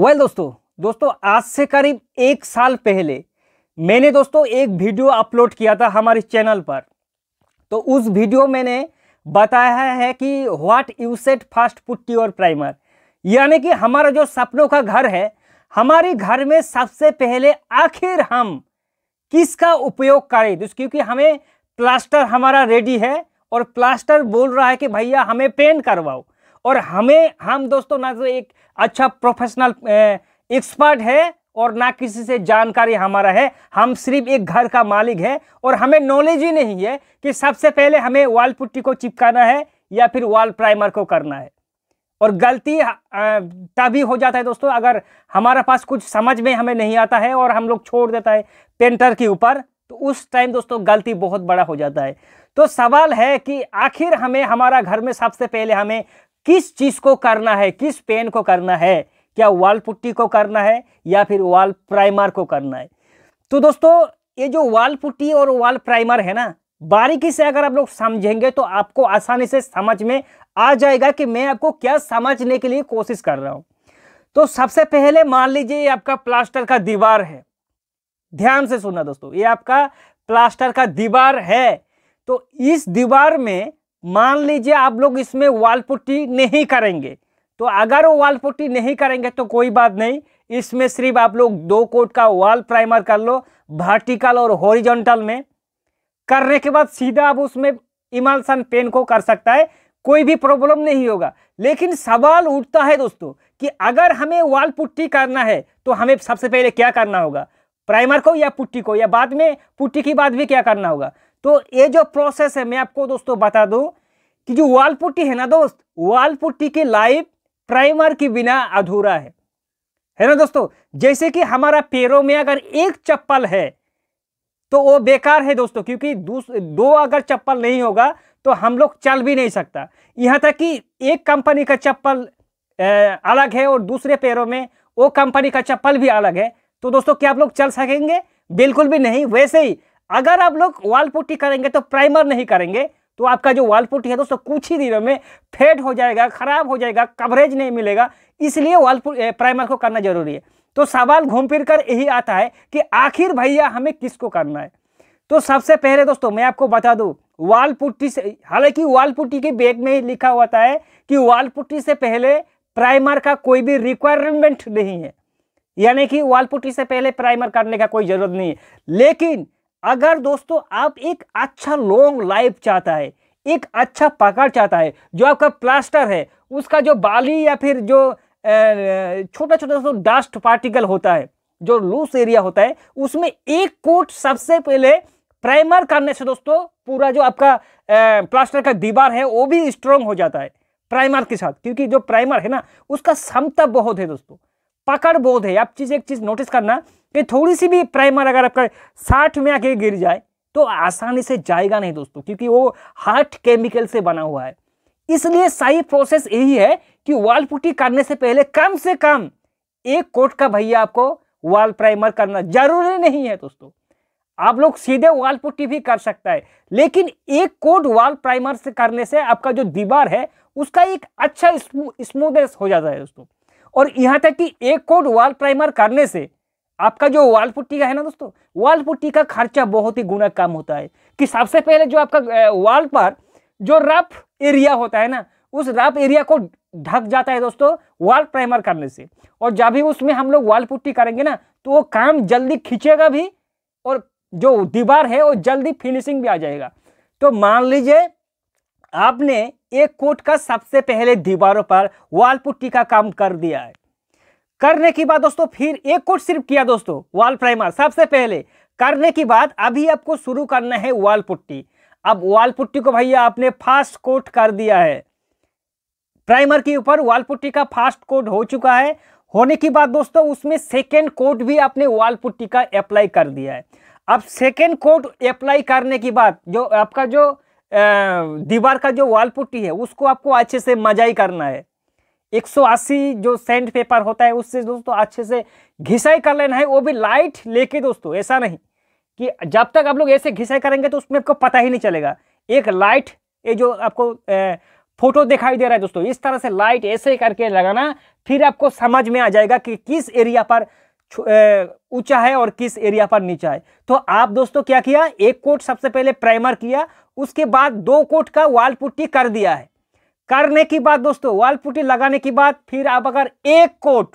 well well, दोस्तों दोस्तों आज से करीब एक साल पहले मैंने दोस्तों एक वीडियो अपलोड किया था हमारे चैनल पर तो उस वीडियो मैंने बताया है कि what you set fast put और प्राइमर यानी कि हमारा जो सपनों का घर है हमारे घर में सबसे पहले आखिर हम किसका उपयोग करें क्योंकि हमें प्लास्टर हमारा रेडी है और प्लास्टर बोल रहा है कि भैया हमें पेंट करवाओ और हमें हम दोस्तों ना तो एक अच्छा प्रोफेशनल एक्सपर्ट है और ना किसी से जानकारी हमारा है हम सिर्फ एक घर का मालिक है और हमें नॉलेज ही नहीं है कि सबसे पहले हमें वाल पुट्टी को चिपकाना है या फिर वाल प्राइमर को करना है और गलती तभी हो जाता है दोस्तों अगर हमारा पास कुछ समझ में हमें नहीं आता है और हम लोग छोड़ देता है पेंटर के ऊपर तो उस टाइम दोस्तों गलती बहुत बड़ा हो जाता है तो सवाल है कि आखिर हमें हमारा घर में सबसे पहले हमें किस चीज को करना है किस पेन को करना है क्या वाल पुट्टी को करना है या फिर वाल प्राइमर को करना है तो दोस्तों ये जो वाल पुट्टी और वाल प्राइमर है ना बारीकी से अगर आप लोग समझेंगे तो आपको आसानी से समझ में आ जाएगा कि मैं आपको क्या समझने के लिए कोशिश कर रहा हूं तो सबसे पहले मान लीजिए आपका प्लास्टर का दीवार है ध्यान से सुनना दोस्तों ये आपका प्लास्टर का दीवार है तो इस दीवार में मान लीजिए आप लोग इसमें वाल पुट्टी नहीं करेंगे तो अगर वो वाल पुट्टी नहीं करेंगे तो कोई बात नहीं इसमें सिर्फ आप लोग दो कोट का वाल प्राइमर कर लो वर्टिकल और हॉरिजॉन्टल में करने के बाद सीधा आप उसमें इमल्सन पेन को कर सकता है कोई भी प्रॉब्लम नहीं होगा लेकिन सवाल उठता है दोस्तों कि अगर हमें वाल पुट्टी करना है तो हमें सबसे पहले क्या करना होगा प्राइमर को या पुट्टी को या बाद में पुट्टी के बाद भी क्या करना होगा तो ये जो प्रोसेस है मैं आपको दोस्तों बता दूं कि जो वाल पुट्टी है ना दोस्त वाल पुट्टी की लाइफ प्राइमर के बिना अधूरा है है ना दोस्तों जैसे कि हमारा पैरों में अगर एक चप्पल है तो वो बेकार है दोस्तों क्योंकि दो अगर चप्पल नहीं होगा तो हम लोग चल भी नहीं सकता यहाँ तक कि एक कंपनी का चप्पल अलग है और दूसरे पैरों में वो कंपनी का चप्पल भी अलग है तो दोस्तों क्या आप लोग चल सकेंगे बिल्कुल भी नहीं वैसे ही अगर आप लोग वाल पुट्टी करेंगे तो प्राइमर नहीं करेंगे तो आपका जो वाल पुट्टी है दोस्तों कुछ ही दिनों में फेड हो जाएगा खराब हो जाएगा कवरेज नहीं मिलेगा इसलिए वाल प्राइमर को करना जरूरी है तो सवाल घूम फिर कर यही आता है कि आखिर भैया हमें किसको करना है तो सबसे पहले दोस्तों मैं आपको बता दूं वाल पुट्टी से हालांकि वाल पुट्टी के बैग में लिखा हुआ है कि वाल पुट्टी से पहले प्राइमर का कोई भी रिक्वायरमेंट नहीं है यानी कि वाल पुट्टी से पहले प्राइमर करने का कोई ज़रूरत नहीं है लेकिन अगर दोस्तों आप एक अच्छा लॉन्ग लाइफ चाहता है एक अच्छा पकड़ चाहता है जो आपका प्लास्टर है उसका जो बाली या फिर जो छोटा छोटा दोस्तों डस्ट पार्टिकल होता है जो लूस एरिया होता है उसमें एक कोट सबसे पहले प्राइमर करने से दोस्तों पूरा जो आपका प्लास्टर का दीवार है वो भी स्ट्रॉन्ग हो जाता है प्राइमर के साथ क्योंकि जो प्राइमर है ना उसका क्षमता बहुत है दोस्तों पकड़ बोध है आप चीज़ एक चीज़ नोटिस करना कि थोड़ी सी भी प्राइमर अगर आपका साठ में आके गिर जाए तो आसानी से जाएगा नहीं दोस्तों क्योंकि वो हार्ट केमिकल से बना हुआ है इसलिए सही प्रोसेस यही है कि वाल पुट्टी करने से पहले कम से कम एक कोट का भैया आपको वाल प्राइमर करना जरूरी नहीं है दोस्तों आप लोग सीधे वाल पुट्टी भी कर सकता है लेकिन एक कोट वाल प्राइमर से करने से आपका जो दीवार है उसका एक अच्छा स्मूदनेस हो जाता है दोस्तों और यहाँ तक कि एक कोट वाल प्राइमर करने से आपका जो वाल पुट्टी का है ना दोस्तों वाल पुट्टी का खर्चा बहुत ही गुना कम होता है कि सबसे पहले जो आपका वाल पर जो रफ एरिया होता है ना उस रफ एरिया को ढक जाता है दोस्तों वाल प्राइमर करने से और जब भी उसमें हम लोग वाल पुट्टी करेंगे ना तो वो काम जल्दी खींचेगा भी और जो दीवार है वो जल्दी फिनिशिंग भी आ जाएगा तो मान लीजिए आपने एक कोट का सबसे पहले दीवारों पर वाल पुट्टी का काम कर दिया है करने के बाद दोस्तों फिर एक कोट सिर्फ किया दोस्तों वाल प्राइमर सबसे पहले करने के बाद अभी आपको शुरू करना है वाल पुट्टी अब वाल पुट्टी को भैया आपने फास्ट कोट कर दिया है प्राइमर के ऊपर वाल पुट्टी का फास्ट कोट हो चुका है होने के बाद दोस्तों उसमें सेकेंड कोट भी आपने वाल पुट्टी का अप्लाई कर दिया है अब सेकेंड कोट अप्लाई करने के बाद जो आपका जो दीवार का जो वॉल पुट्टी है उसको आपको अच्छे से मजाई करना है 180 जो सैंड पेपर होता है उससे दोस्तों अच्छे से घिसाई कर लेना है वो भी लाइट लेके दोस्तों ऐसा नहीं कि जब तक आप लोग ऐसे घिसाई करेंगे तो उसमें आपको पता ही नहीं चलेगा एक लाइट ये जो आपको ए, फोटो दिखाई दे रहा है दोस्तों इस तरह से लाइट ऐसे करके लगाना फिर आपको समझ में आ जाएगा कि किस एरिया पर ऊंचा है और किस एरिया पर नीचा है तो आप दोस्तों क्या किया एक कोट सबसे पहले प्राइमर किया उसके बाद दो कोट का वाल पुट्टी कर दिया है करने की बाद दोस्तों वाल पुट्टी लगाने की बाद फिर आप अगर एक कोट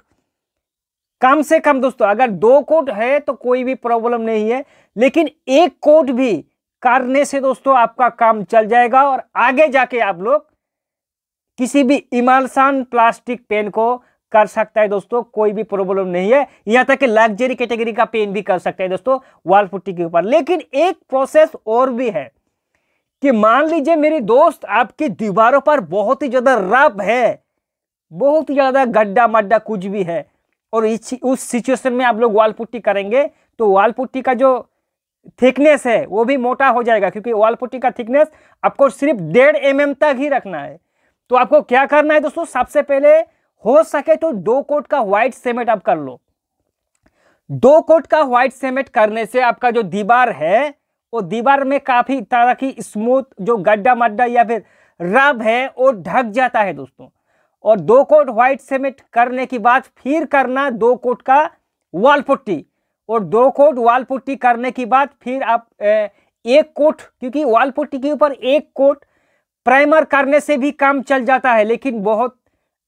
कम से कम दोस्तों अगर दो कोट है तो कोई भी प्रॉब्लम नहीं है लेकिन एक कोट भी करने से दोस्तों आपका काम चल जाएगा और आगे जाके आप लोग किसी भी इमालसान प्लास्टिक पेन को कर सकता है दोस्तों कोई भी प्रॉब्लम नहीं है यहाँ तक कि लग्जरी कैटेगरी का पेन भी कर सकता है दोस्तों वॉल पुट्टी के ऊपर लेकिन एक प्रोसेस और भी है कि मान लीजिए मेरे दोस्त आपकी दीवारों पर बहुत ही ज़्यादा रब है बहुत ही ज़्यादा गड्ढा मड्ढा कुछ भी है और इस उस सिचुएशन में आप लोग वाल पुट्टी करेंगे तो वाल पुट्टी का जो थिकनेस है वो भी मोटा हो जाएगा क्योंकि वाल पुट्टी का थिकनेस आपको सिर्फ डेढ़ एम mm तक ही रखना है तो आपको क्या करना है दोस्तों सबसे पहले हो सके तो दो कोट का व्हाइट सीमेंट आप कर लो दो कोट का व्हाइट सीमेंट करने से आपका जो दीवार है वो दीवार में काफ़ी तरह की स्मूथ जो गड्ढा मड्ढा या फिर रब है वो ढक जाता है दोस्तों और दो कोट व्हाइट सीमेंट करने के बाद फिर करना दो कोट का वाल पुट्टी और दो कोट वाल पुट्टी करने के बाद फिर आप एक कोट क्योंकि वाल पुट्टी के ऊपर एक कोट प्राइमर करने से भी काम चल जाता है लेकिन बहुत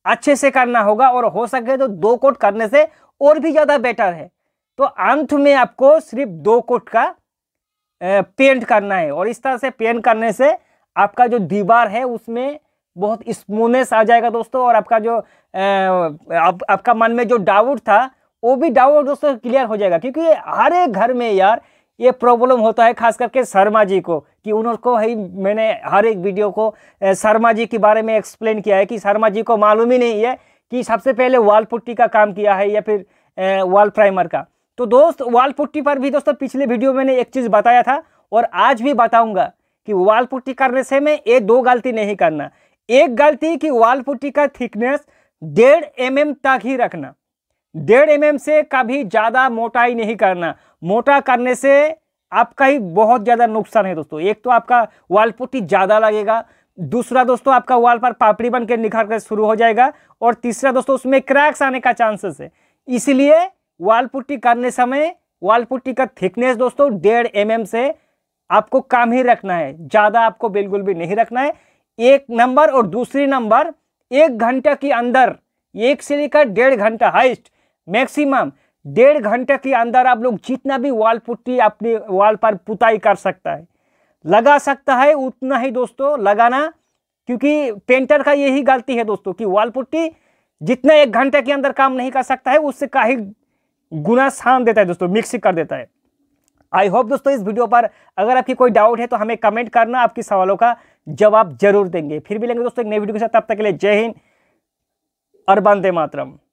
अच्छे से करना होगा और हो सके तो दो कोट करने से और भी ज़्यादा बेटर है तो अंत में आपको सिर्फ दो कोट का पेंट करना है और इस तरह से पेंट करने से आपका जो दीवार है उसमें बहुत स्मूथनेस आ जाएगा दोस्तों और आपका जो आप, आपका मन में जो डाउट था वो भी डाउट दोस्तों क्लियर हो जाएगा क्योंकि हर एक घर में यार ये प्रॉब्लम होता है खास करके शर्मा जी को कि उनको ही मैंने हर एक वीडियो को शर्मा जी के बारे में एक्सप्लेन किया है कि शर्मा जी को मालूम ही नहीं है कि सबसे पहले वाल पुट्टी का काम किया है या फिर वाल प्राइमर का तो दोस्त वाल पुट्टी पर भी दोस्तों पिछले वीडियो मैंने एक चीज़ बताया था और आज भी बताऊँगा कि वाल पुट्टी करने से मैं ये दो गलती नहीं करना एक गलती कि वाल पुट्टी का थिकनेस डेढ़ एम mm एम तक ही रखना डेढ़ एम से कभी ज़्यादा मोटाई नहीं करना मोटा करने से आपका ही बहुत ज़्यादा नुकसान है दोस्तों एक तो आपका वाल पुट्टी ज़्यादा लगेगा दूसरा दोस्तों आपका वाल पर पापड़ी बन के निखर कर शुरू हो जाएगा और तीसरा दोस्तों उसमें क्रैक्स आने का चांसेस है इसलिए वाल पुट्टी करने समय वाल पुट्टी का थिकनेस दोस्तों डेढ़ एम से आपको काम ही रखना है ज़्यादा आपको बिल्कुल भी नहीं रखना है एक नंबर और दूसरी नंबर एक घंटा के अंदर एक से लेकर डेढ़ घंटा हाइस्ट मैक्सिमम डेढ़ घंटे के अंदर आप लोग जितना भी वाल पुट्टी अपने वाल पर पुताई कर सकता है लगा सकता है उतना ही दोस्तों लगाना क्योंकि पेंटर का यही गलती है दोस्तों कि वाल पुट्टी जितना एक घंटे के अंदर काम नहीं कर सकता है उससे ही गुना सान देता है दोस्तों मिक्स कर देता है आई होप दोस्तों इस वीडियो पर अगर आपकी कोई डाउट है तो हमें कमेंट करना आपके सवालों का जवाब जरूर देंगे फिर भी लेंगे दोस्तों एक नई वीडियो के साथ तब तक के लिए जय हिंद और बंदे मातरम